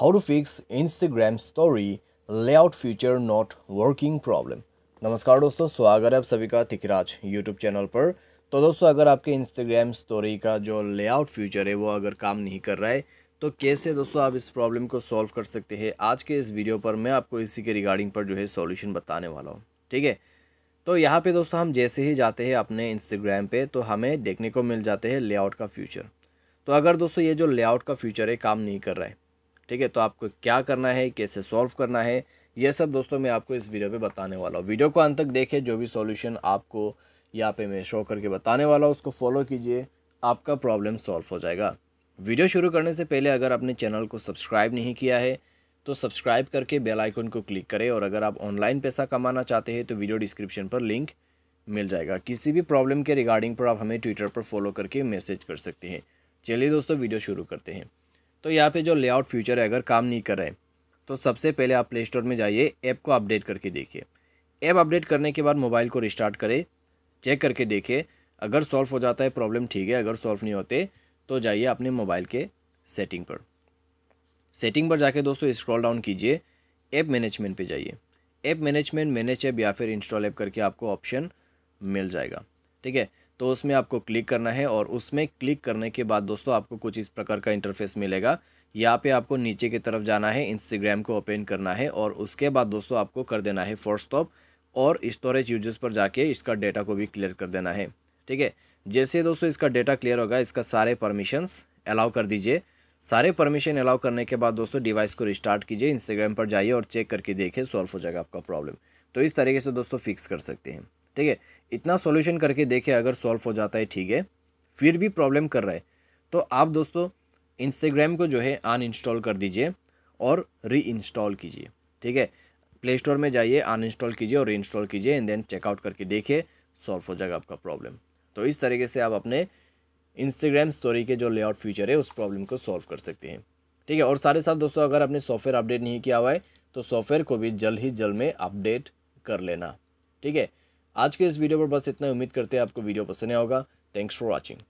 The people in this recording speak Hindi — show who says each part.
Speaker 1: how to fix Instagram story layout feature not working problem नमस्कार दोस्तों स्वागत है आप सभी का तिकराज यूट्यूब चैनल पर तो दोस्तों अगर आपके इंस्टाग्राम स्टोरी का जो लेआउट फ्यूचर है वो अगर काम नहीं कर रहा है तो कैसे दोस्तों आप इस प्रॉब्लम को सॉल्व कर सकते हैं आज के इस वीडियो पर मैं आपको इसी के रिगार्डिंग पर जो है सॉल्यूशन बताने वाला हूँ ठीक है तो यहाँ पर दोस्तों हम जैसे ही जाते हैं अपने इंस्टाग्राम पर तो हमें देखने को मिल जाते हैं लेआउट का फ्यूचर तो अगर दोस्तों ये जो लेआउट का फ्यूचर है काम नहीं कर रहा है ठीक है तो आपको क्या करना है कैसे सॉल्व करना है ये सब दोस्तों मैं आपको इस वीडियो पे बताने वाला हूँ वीडियो को अंत तक देखें जो भी सॉल्यूशन आपको यहाँ पे मैं शो करके बताने वाला हूँ उसको फॉलो कीजिए आपका प्रॉब्लम सॉल्व हो जाएगा वीडियो शुरू करने से पहले अगर आपने चैनल को सब्सक्राइब नहीं किया है तो सब्सक्राइब करके बेल आइकन को क्लिक करें और अगर आप ऑनलाइन पैसा कमाना चाहते हैं तो वीडियो डिस्क्रिप्शन पर लिंक मिल जाएगा किसी भी प्रॉब्लम के रिगार्डिंग पर आप हमें ट्विटर पर फॉलो करके मैसेज कर सकते हैं चलिए दोस्तों वीडियो शुरू करते हैं तो यहाँ पे जो लेआउट फ्यूचर है अगर काम नहीं कर रहे तो सबसे पहले आप प्ले स्टोर में जाइए ऐप को अपडेट करके देखिए ऐप अपडेट करने के बाद मोबाइल को रिस्टार्ट करें चेक करके देखिए अगर सॉल्व हो जाता है प्रॉब्लम ठीक है अगर सॉल्व नहीं होते तो जाइए अपने मोबाइल के सेटिंग पर सेटिंग पर जाके दोस्तों स्क्रॉल डाउन कीजिए ऐप मैनेजमेंट पे जाइए ऐप मैनेजमेंट मैनेज ऐप या फिर इंस्टॉल ऐप करके आपको ऑप्शन मिल जाएगा ठीक है तो उसमें आपको क्लिक करना है और उसमें क्लिक करने के बाद दोस्तों आपको कुछ इस प्रकार का इंटरफेस मिलेगा यहाँ पे आपको नीचे की तरफ जाना है इंस्टाग्राम को ओपन करना है और उसके बाद दोस्तों आपको कर देना है फोर स्टॉप और स्टोरेज यूजर्स पर जाके इसका डेटा को भी क्लियर कर देना है ठीक है जैसे दोस्तों इसका डेटा क्लियर होगा इसका सारे परमिशंस अलाउ कर दीजिए सारे परमिशन अलाउ करने के बाद दोस्तों डिवाइस को रिस्टार्ट कीजिए इंस्टाग्राम पर जाइए और चेक करके देखें सॉल्व हो जाएगा आपका प्रॉब्लम तो इस तरीके से दोस्तों फिक्स कर सकते हैं ठीक है इतना सॉल्यूशन करके देखे अगर सॉल्व हो जाता है ठीक है फिर भी प्रॉब्लम कर रहा है तो आप दोस्तों इंस्टाग्राम को जो है अनइंस्टॉल कर दीजिए और इंस्टॉल कीजिए ठीक है प्ले स्टोर में जाइए अनइंस्टॉल कीजिए और इंस्टॉल कीजिए एंड देन चेकआउट करके देखिए सॉल्व हो जाएगा आपका प्रॉब्लम तो इस तरीके से आप अपने इंस्टाग्राम स्टोरी के जो लेआउट फीचर है उस प्रॉब्लम को सॉल्व कर सकते हैं ठीक है और साथ ही साथ दोस्तों अगर आपने सॉफ्टवेयर अपडेट नहीं किया हुआ है तो सॉफ्टवेयर को भी जल्द ही जल्द में अपडेट कर लेना ठीक है आज के इस वीडियो पर बस इतना उम्मीद करते हैं आपको वीडियो पसंद आया होगा थैंक्स फॉर वॉचिंग